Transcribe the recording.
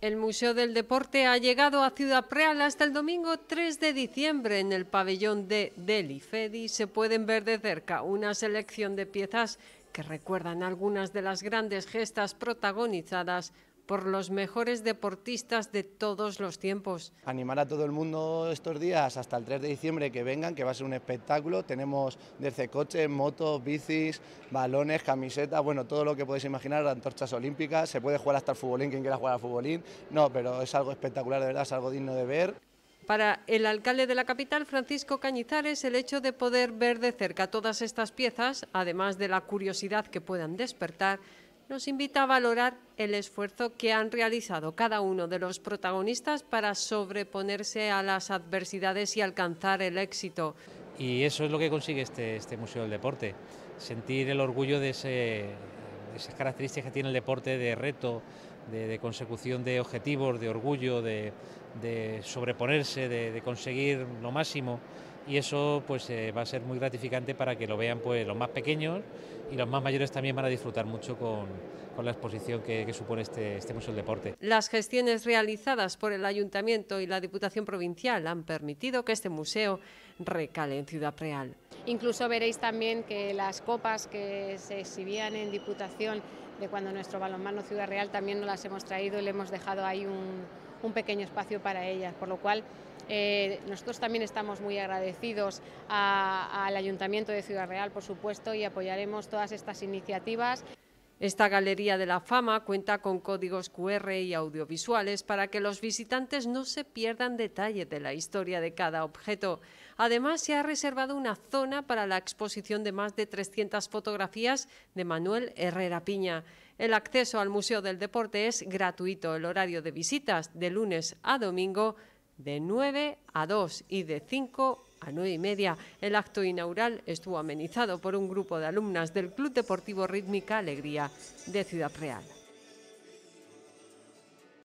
El Museo del Deporte ha llegado a Ciudad Real hasta el domingo 3 de diciembre. En el pabellón de Delifedi se pueden ver de cerca una selección de piezas que recuerdan algunas de las grandes gestas protagonizadas por los mejores deportistas de todos los tiempos. Animar a todo el mundo estos días hasta el 3 de diciembre que vengan, que va a ser un espectáculo. Tenemos desde coches, motos, bicis, balones, camisetas, bueno, todo lo que podéis imaginar, antorchas olímpicas. Se puede jugar hasta el futbolín, quien quiera jugar al futbolín. No, pero es algo espectacular, de verdad, es algo digno de ver. Para el alcalde de la capital, Francisco Cañizares, el hecho de poder ver de cerca todas estas piezas, además de la curiosidad que puedan despertar, nos invita a valorar el esfuerzo que han realizado cada uno de los protagonistas para sobreponerse a las adversidades y alcanzar el éxito. Y eso es lo que consigue este, este Museo del Deporte, sentir el orgullo de, de esas características que tiene el deporte de reto, de, consecución de objetivos, de orgullo, de, sobreponerse, de, conseguir lo máximo. Y eso pues eh, va a ser muy gratificante para que lo vean pues los más pequeños y los más mayores también van a disfrutar mucho con, la exposición que, supone este, este, Museo del Deporte. Las gestiones realizadas por el Ayuntamiento y la Diputación Provincial han permitido que este museo recale en Ciudad Real. Incluso veréis también que las copas que se exhibían en Diputación de cuando nuestro balonmano Ciudad Real también nos las hemos traído y le hemos dejado ahí un, pequeño espacio para ellas, por lo cual eh, nosotros también estamos muy agradecidos al Ayuntamiento de Ciudad Real, por supuesto, y apoyaremos todas estas iniciativas. Esta Galería de la Fama cuenta con códigos QR y audiovisuales para que los visitantes no se pierdan detalles de la historia de cada objeto. Además, se ha reservado una zona para la exposición de más de 300 fotografías de Manuel Herrera Piña. El acceso al Museo del Deporte es gratuito. El horario de visitas de lunes a domingo de 9 a 2 y de 5 a nueve y media. El acto inaugural estuvo amenizado por un grupo de alumnas del Club Deportivo Rítmica Alegría de Ciudad Real.